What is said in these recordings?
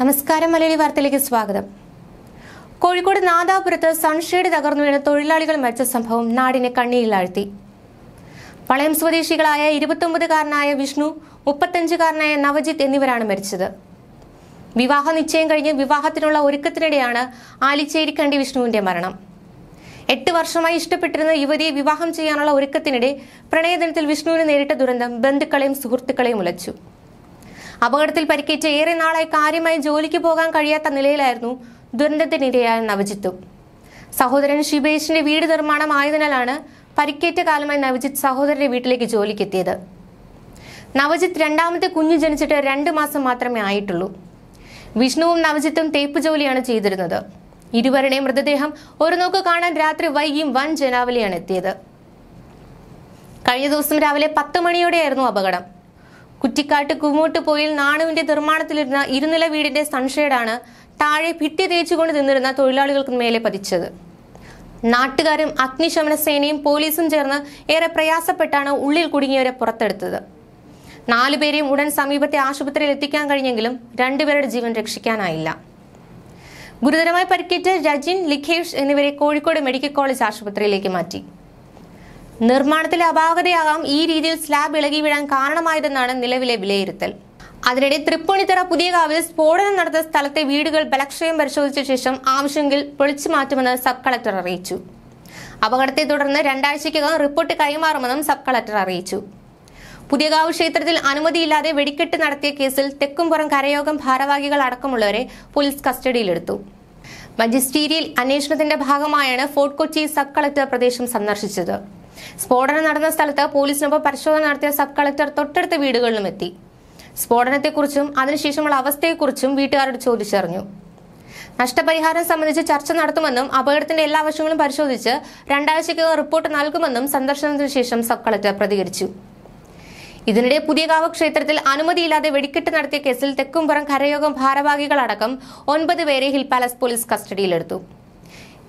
നമസ്കാരം മലയാളി വാർത്തയിലേക്ക് സ്വാഗതം കോഴിക്കോട് നാദാപുരത്ത് സൺഷെയ്ഡ് തകർന്നു വീണ് തൊഴിലാളികൾ മരിച്ച സംഭവം നാടിനെ കണ്ണീരിലാഴ്ത്തി പളയം സ്വദേശികളായ ഇരുപത്തൊമ്പതുകാരനായ വിഷ്ണു മുപ്പത്തഞ്ചുകാരനായ നവജിത്ത് എന്നിവരാണ് മരിച്ചത് വിവാഹ നിശ്ചയം കഴിഞ്ഞ് വിവാഹത്തിനുള്ള ഒരുക്കത്തിനിടെയാണ് ആലിച്ചേരിക്കണ്ടി വിഷ്ണുവിന്റെ മരണം എട്ട് വർഷമായി ഇഷ്ടപ്പെട്ടിരുന്ന യുവതിയെ വിവാഹം ചെയ്യാനുള്ള ഒരുക്കത്തിനിടെ പ്രണയദിനത്തിൽ വിഷ്ണുവിന് നേരിട്ട ദുരന്തം ബന്ധുക്കളെയും സുഹൃത്തുക്കളെയും ഉലച്ചു അപകടത്തിൽ പരിക്കേറ്റ് ഏറെ നാളായി കാര്യമായി ജോലിക്ക് പോകാൻ കഴിയാത്ത നിലയിലായിരുന്നു ദുരന്തത്തിനിരയായ നവജിത്തു സഹോദരൻ ശിവേഷിന്റെ വീട് നിർമ്മാണം ആയതിനാലാണ് പരിക്കേറ്റ കാലമായി നവജിത്ത് സഹോദരന്റെ വീട്ടിലേക്ക് ജോലിക്കെത്തിയത് നവജിത്ത് രണ്ടാമത്തെ കുഞ്ഞു ജനിച്ചിട്ട് രണ്ട് മാസം മാത്രമേ ആയിട്ടുള്ളൂ വിഷ്ണുവും നവജിത്തും തേപ്പ് ജോലിയാണ് ചെയ്തിരുന്നത് ഇരുവരുടെയും മൃതദേഹം ഒരു നോക്ക് കാണാൻ രാത്രി വൈകിയും വൻ ജനാവലിയാണ് എത്തിയത് കഴിഞ്ഞ ദിവസം രാവിലെ പത്ത് മണിയോടെയായിരുന്നു അപകടം കുറ്റിക്കാട്ട് കുമോട്ട് പോയിൽ നാണുവിന്റെ നിർമ്മാണത്തിലിരുന്ന ഇരുനില വീടിന്റെ സൺഷെയ്ഡാണ് താഴെ ഭിത്തി തേച്ചുകൊണ്ട് നിന്നിരുന്ന തൊഴിലാളികൾക്ക് മേലെ പതിച്ചത് നാട്ടുകാരും അഗ്നിശമന സേനയും പോലീസും ചേർന്ന് ഏറെ പ്രയാസപ്പെട്ടാണ് ഉള്ളിൽ കുടുങ്ങിയവരെ പുറത്തെടുത്തത് നാലുപേരെയും ഉടൻ സമീപത്തെ ആശുപത്രിയിൽ എത്തിക്കാൻ കഴിഞ്ഞെങ്കിലും രണ്ടുപേരുടെ ജീവൻ രക്ഷിക്കാനായില്ല ഗുരുതരമായി പരിക്കേറ്റ രജിൻ ലിഖേഷ് എന്നിവരെ കോഴിക്കോട് മെഡിക്കൽ കോളേജ് ആശുപത്രിയിലേക്ക് മാറ്റി നിർമ്മാണത്തിലെ അപാകതയാകാം ഈ രീതിയിൽ സ്ലാബ് ഇളകി വീഴാൻ കാരണമായതെന്നാണ് നിലവിലെ വിലയിരുത്തൽ അതിനിടെ തൃപ്പൂണിത്തറ പുതിയകാവിൽ സ്ഫോടനം നടത്തിയ സ്ഥലത്തെ വീടുകൾ ബലക്ഷയം പരിശോധിച്ച ശേഷം ആവശ്യമെങ്കിൽ പൊളിച്ചു മാറ്റുമെന്ന് സബ് കളക്ടർ അറിയിച്ചു അപകടത്തെ തുടർന്ന് രണ്ടാഴ്ചയ്ക്കകം റിപ്പോർട്ട് കൈമാറുമെന്നും സബ് കളക്ടർ അറിയിച്ചു പുതിയകാവ് ക്ഷേത്രത്തിൽ അനുമതിയില്ലാതെ വെടിക്കെട്ട് നടത്തിയ കേസിൽ തെക്കുംപുറം കരയോഗം ഭാരവാഹികൾ അടക്കമുള്ളവരെ പോലീസ് കസ്റ്റഡിയിലെടുത്തു മജിസ്റ്റീരിയൽ അന്വേഷണത്തിന്റെ ഭാഗമായാണ് ഫോർട്ട് കൊച്ചി സബ് കളക്ടർ പ്രദേശം സന്ദർശിച്ചത് സ്ഫോടനം നടന്ന സ്ഥലത്ത് പോലീസിനൊപ്പം പരിശോധന നടത്തിയ സബ് കളക്ടർ തൊട്ടടുത്ത വീടുകളിലും എത്തി സ്ഫോടനത്തെക്കുറിച്ചും അതിനുശേഷമുള്ള അവസ്ഥയെക്കുറിച്ചും വീട്ടുകാരോട് ചോദിച്ചറിഞ്ഞു നഷ്ടപരിഹാരം സംബന്ധിച്ച് ചർച്ച നടത്തുമെന്നും അപകടത്തിന്റെ എല്ലാ വശങ്ങളും പരിശോധിച്ച് രണ്ടാഴ്ചയ്ക്കകം റിപ്പോർട്ട് നൽകുമെന്നും സന്ദർശനത്തിന് ശേഷം സബ് കളക്ടർ പ്രതികരിച്ചു ഇതിനിടെ പുതിയകാവ് ക്ഷേത്രത്തിൽ അനുമതിയില്ലാതെ വെടിക്കെട്ട് നടത്തിയ കേസിൽ തെക്കുംപുറം കരയോഗം ഭാരവാഹികളടക്കം ഒൻപത് പേരെ ഹിൽ പാലസ് പോലീസ് കസ്റ്റഡിയിലെടുത്തു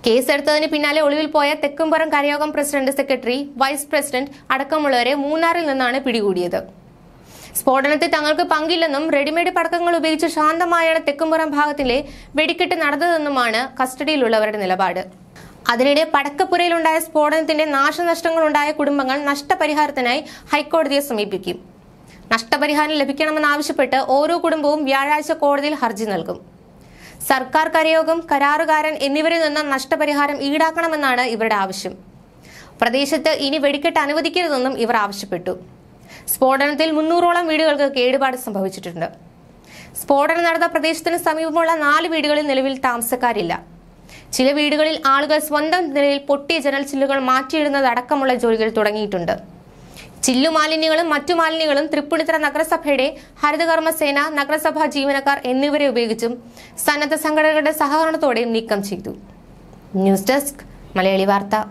കേസെടുത്തതിന് പിന്നാലെ ഒളിവിൽ പോയ തെക്കുംപുറം കരയോഗം പ്രസിഡന്റ് സെക്രട്ടറി വൈസ് പ്രസിഡന്റ് അടക്കമുള്ളവരെ മൂന്നാറിൽ നിന്നാണ് പിടികൂടിയത് സ്ഫോടനത്തിൽ തങ്ങൾക്ക് പങ്കില്ലെന്നും റെഡിമെയ്ഡ് പടക്കങ്ങൾ ഉപയോഗിച്ച് ശാന്തമായാണ് തെക്കുംപുറം ഭാഗത്തിലെ വെടിക്കെട്ട് നടന്നതെന്നുമാണ് കസ്റ്റഡിയിലുള്ളവരുടെ നിലപാട് അതിനിടെ പടക്കപ്പുരയിലുണ്ടായ സ്ഫോടനത്തിന്റെ നാശനഷ്ടങ്ങൾ ഉണ്ടായ കുടുംബങ്ങൾ നഷ്ടപരിഹാരത്തിനായി ഹൈക്കോടതിയെ സമീപിക്കും നഷ്ടപരിഹാരം ലഭിക്കണമെന്നാവശ്യപ്പെട്ട് ഓരോ കുടുംബവും വ്യാഴാഴ്ച കോടതിയിൽ ഹർജി നൽകും സർക്കാർ കരയോഗം കരാറുകാരൻ എന്നിവരിൽ നിന്ന് നഷ്ടപരിഹാരം ഈടാക്കണമെന്നാണ് ഇവരുടെ ആവശ്യം പ്രദേശത്ത് ഇനി വെടിക്കെട്ട് അനുവദിക്കരുതെന്നും ഇവർ ആവശ്യപ്പെട്ടു സ്ഫോടനത്തിൽ മുന്നൂറോളം വീടുകൾക്ക് കേടുപാട് സംഭവിച്ചിട്ടുണ്ട് സ്ഫോടനം നടന്ന പ്രദേശത്തിന് സമീപമുള്ള നാല് വീടുകളിൽ നിലവിൽ താമസക്കാരില്ല ചില വീടുകളിൽ ആളുകൾ സ്വന്തം നിലയിൽ പൊട്ടിയ ജനൽ ചില്ലുകൾ മാറ്റിയിടുന്നത് അടക്കമുള്ള ജോലികൾ തുടങ്ങിയിട്ടുണ്ട് ചില്ലുമാലിന്യങ്ങളും മറ്റു മാലിന്യങ്ങളും തൃപ്പൂണിത്തറ നഗരസഭയുടെ ഹരിതകർമ്മസേന നഗരസഭാ ജീവനക്കാർ എന്നിവരെ ഉപയോഗിച്ചും സന്നദ്ധ സംഘടനകളുടെ സഹകരണത്തോടെയും നീക്കം ചെയ്തു ന്യൂസ് ഡെസ്ക് മലയാളി വാർത്ത